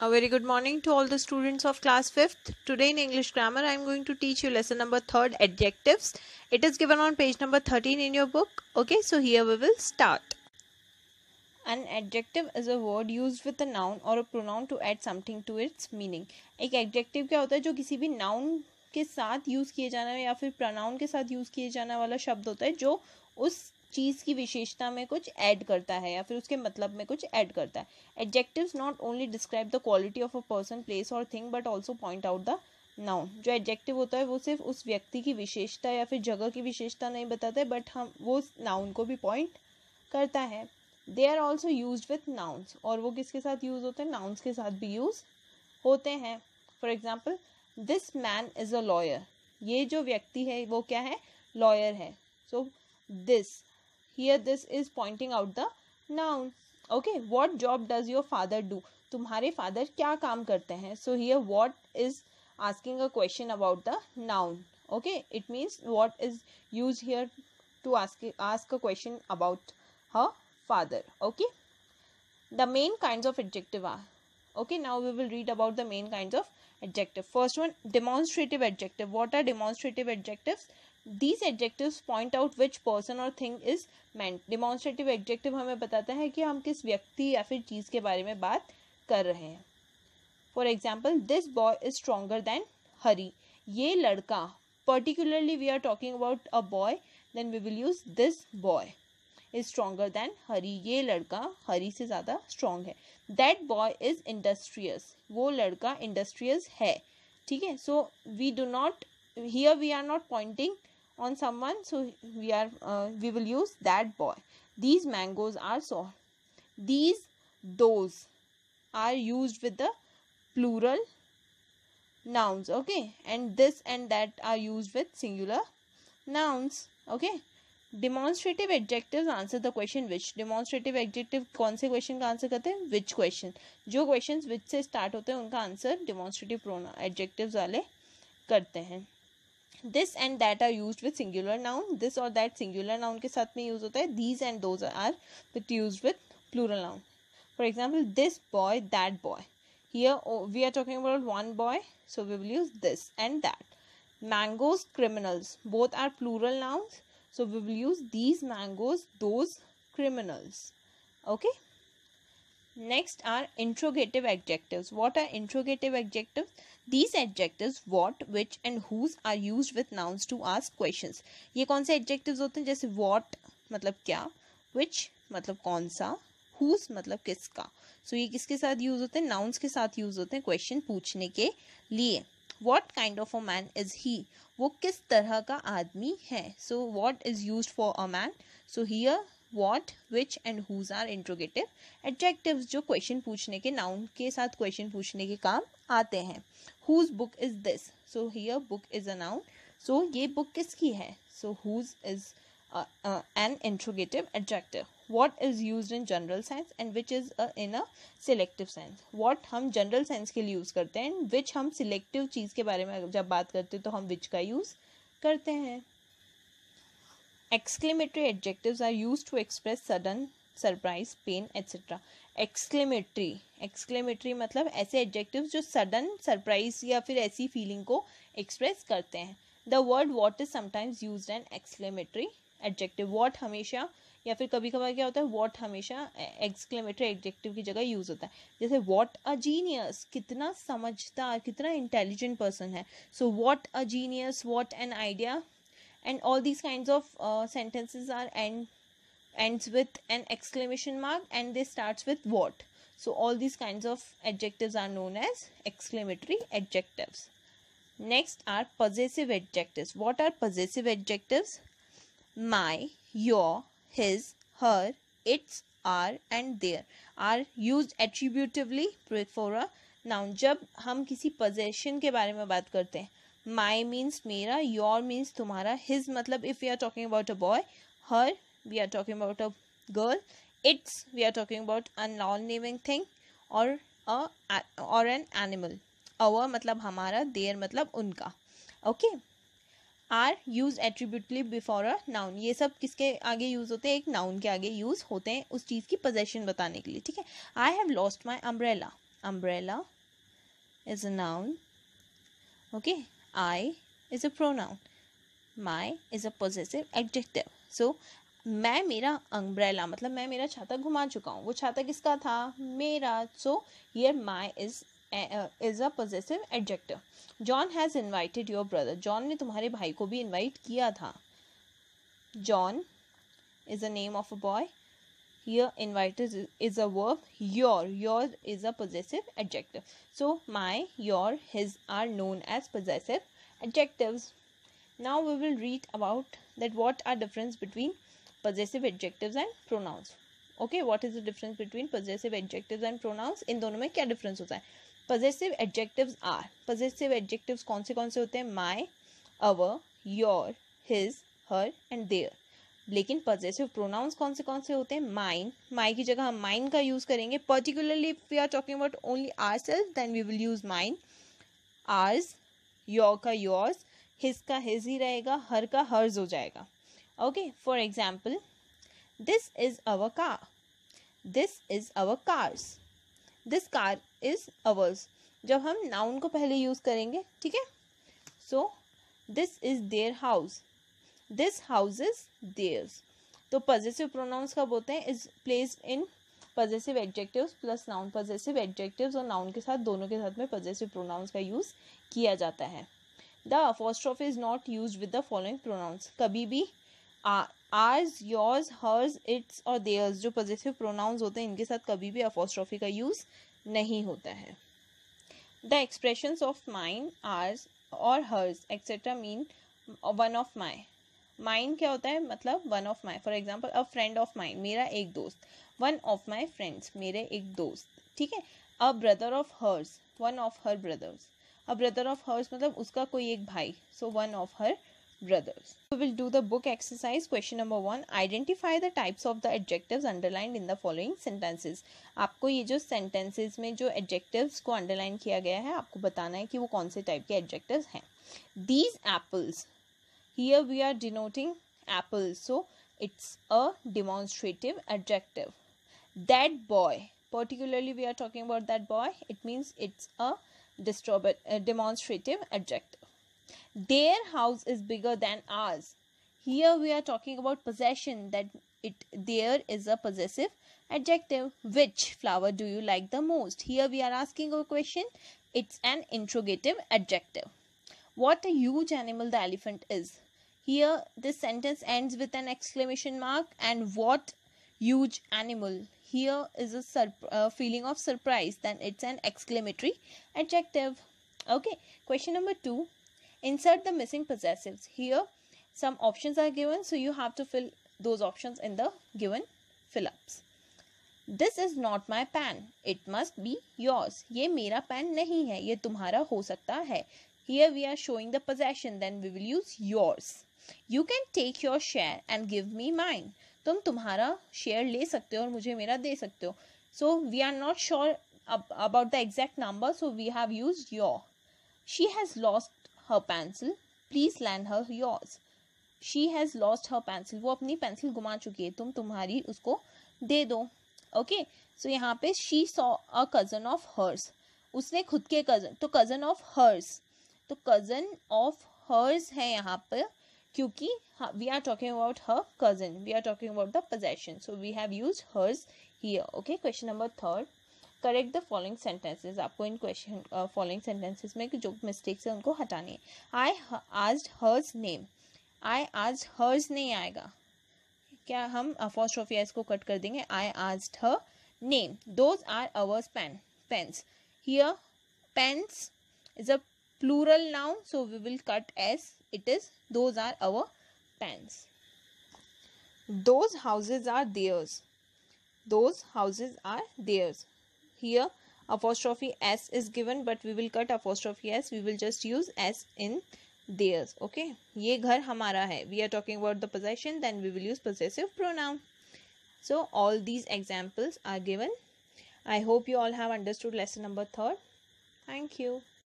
A very good morning to all the students of class 5th. Today in English grammar I am going to teach you lesson number 3rd adjectives. It is given on page number 13 in your book. Okay so here we will start. An adjective is a word used with a noun or a pronoun to add something to its meaning. एक adjective क्या होता है जो किसी भी noun के साथ use किए जाने या फिर pronoun के साथ use किए जाने वाला शब्द होता है जो उस चीज़ की विशेषता में कुछ ऐड करता है या फिर उसके मतलब में कुछ ऐड करता है adjectives not only describe the quality of a person place और thing but also point out the noun जो एडजेक्टिव होता है वो सिर्फ उस व्यक्ति की विशेषता या फिर जगह की विशेषता नहीं बताता है बट हम वो नाउन को भी पॉइंट करता है they are also use with nouns और वो किसके साथ यूज होते हैं नाउन्स के साथ भी यूज होते हैं for example this man is a lawyer ये जो व्यक्ति है वो क्या है लॉयर है so this here this is pointing out the noun okay what job does your father do Tumhare father kya काम karte hain? So here, what is asking a question about the noun? Okay, it means what is used here to ask ask a question about her father okay the main kinds of adjective are okay now we will read about the main kinds of adjective first one demonstrative adjective what are demonstrative adjectives these adjective point out which person और thing is मैं demonstrative adjective हमें बताता है कि हम किस व्यक्ति या फिर चीज़ के बारे में बात कर रहे हैं for example this boy is stronger than Hari ये लड़का particularly we are talking about a boy then we will use this boy is stronger than Hari ये लड़का हरी से ज़्यादा स्ट्रोंग है दैट बॉय इज इंडस्ट्रियस वो लड़का इंडस्ट्रियस है ठीक है so we do not here we are not pointing on someone so we are uh, we will use that boy these mangoes are sold these those are used with the plural nouns okay and this and that are used with singular nouns okay demonstrative adjectives answer the question which demonstrative adjective कौन से question का answer करते हैं which question जो question which से start होते हैं उनका आंसर डिमॉन्स्ट्रेटिव प्रोना एडजेक्टिव वाले करते हैं this and that are use with singular noun this और दैट सिंगुलर नाउन के साथ में यूज होता है these and those are that use with plural noun for example this boy that boy here we are talking about one boy so we will use this and that mangoes criminals both are plural nouns so we will use these mangoes those criminals okay Next are interrogative adjectives. What are interrogative adjectives? These adjectives what, which and whose are used with nouns to ask questions. ये कौन से adjectives होते हैं जैसे what मतलब क्या which मतलब कौन सा whose मतलब किसका सो so, ये किसके साथ यूज होते हैं नाउन्स के साथ यूज होते हैं क्वेश्चन पूछने के लिए what kind of a man is he वो किस तरह का आदमी है so what is use for a man so here what which and whose are interrogative adjective जो क्वेश्चन पूछने के नाउन के साथ क्वेश्चन पूछने के काम आते हैं whose book is this so here book is a noun so ये बुक किसकी है so whose is an interrogative adjective what is use in general sense and which is in a selective sense what हम general sense के लिए use करते हैं and which हम selective चीज़ के बारे में जब बात करते हैं तो हम विच का यूज़ करते हैं exclamatory adjectives are used to express sudden surprise pain etcetera exclamatory exclamatory मतलब ऐसे एडजेक्टिव जो सडन सरप्राइज या फिर ऐसी फीलिंग को एक्सप्रेस करते हैं the word what is sometimes use an exclamatory adjective what हमेशा या फिर कभी कभार क्या होता है वॉट हमेशा एक्सक्लेमेटरी एडजेक्टिव की जगह यूज होता है जैसे वॉट अ जीनियस कितना समझदार कितना इंटेलिजेंट पर्सन है so what a genius what an idea and all these kinds of uh, sentences are end ends with an exclamation mark and they starts with what so all these kinds of adjectives are known as exclamatory adjectives next are possessive adjectives what are possessive adjectives my your his her its are and their are used attributively for a noun जब हम किसी possession के बारे में बात करते हैं my means मेरा योर मीन्स तुम्हारा हिज मतलब if we are talking about a boy her we are talking about a girl its we are talking about a non living thing और और एन एनिमल अवर मतलब हमारा देयर मतलब उनका okay are use attributively before a noun ये सब किसके आगे यूज़ होते हैं एक नाउन के आगे यूज़ होते हैं उस चीज़ की पोजेशन बताने के लिए ठीक है I have lost my umbrella umbrella is a noun okay I is a pronoun. My is a possessive adjective. So मैं मेरा अंग्रेला मतलब मैं मेरा छाता घुमा चुका हूँ वो छाता किसका था मेरा सो ये my is is a positive adjective John has invited your brother John ने तुम्हारे भाई को भी इनवाइट किया था John is a name of a boy here invited is a verb your your is a possessive adjective so my your his are known as possessive adjectives now we will read about that what are difference between possessive adjectives and pronouns okay what is the difference between possessive adjectives and pronouns in dono mein kya difference hota hai possessive adjectives are possessive adjectives kaun se kaun se hote hain my our your his her and their लेकिन possessive pronouns कौन से कौन से होते हैं mine माई की जगह हम माइन का यूज़ करेंगे particularly we are talking about only our self then we will use mine ours your का योर्स हिज का हिज ही रहेगा हर का हर्ज हो जाएगा okay for example this is our car this is our cars this car is ours जब हम noun को पहले यूज़ करेंगे ठीक है so this is their house this house is theirs तो पॉजिटिव प्रोनाउंस कब होते हैं is placed in positive adjectives plus noun positive adjectives और नाउन के साथ दोनों के साथ में पॉजिटिव प्रोनाउंस का यूज़ किया जाता है the apostrophe is not use with the following pronouns कभी भी आर्स योर्स हर्स इट्स और देयर्स जो पॉजिटिव प्रोनाउंस होते हैं इनके साथ कभी भी अफोस्ट्रॉफी का यूज़ नहीं होता है the expressions of mine ours और hers etcetera mean one of my mine क्या होता है मतलब one of my for example a friend of mine मेरा एक दोस्त वन ऑफ माई फ्रेंड्स मेरे एक दोस्त ठीक है a brother of hers one of her brothers a brother of hers मतलब उसका कोई एक भाई so one of her brothers you will do the book exercise question number one identify the types of the adjective underline in the following sentences आपको ये जो sentences में जो एडजेक्टिव्स को अंडरलाइन किया गया है आपको बताना है कि वो कौन से टाइप के एडजेक्टिव हैं these apples here we are denoting apple so it's a demonstrative adjective that boy particularly we are talking about that boy it means it's a, a demonstrative adjective their house is bigger than ours here we are talking about possession that it there is a possessive adjective which flower do you like the most here we are asking a question it's an interrogative adjective what a huge animal the elephant is here, this sentence ends with an exclamation mark and what huge animal. Here is a surp- uh, feeling of surprise, then it's an exclamatory adjective. Okay, question number two insert the missing possessives. Here, some options are given, so you have to fill those options in the given fill ups. This is not my pen It must be yours. ये मेरा pan नहीं है ये तुम्हारा हो सकता है Here we are showing the possession. Then we will use yours. You can take your share and give me mine तुम तुम्हारा शेयर ले सकते हो और मुझे मेरा दे सकते हो so we are not sure about the exact number so we have use your she has lost her pencil please lend her yours she has lost her pencil वो अपनी पेंसिल घुमा चुकी है तुम तुम्हारी उसको दे दो ओके सो यहाँ पे she saw a cousin of hers उसने खुद के कज़न तो कज़न ऑफ हर्स तो कज़न ऑफ हर्स है यहाँ पर क्योंकि we are talking about her cousin we are talking about the possession so we have use hers here okay question number third correct the following sentences आपको इन question following sentences में जो mistakes हैं उनको हटानी है आई आज हर्स नेम आई आज hers नहीं आएगा क्या हम अफोस्ट्रोफिया इसको कट कर देंगे I ask her name those are ours pen pens here pens is a plural now so we will cut as it is those are our pants. those houses are theirs those houses are theirs here apostrophe s is given but we will cut apostrophe s we will just use s in theirs okay ye ghar hamara hai we are talking about the possession then we will use possessive pronoun so all these examples are given i hope you all have understood lesson number 3 thank you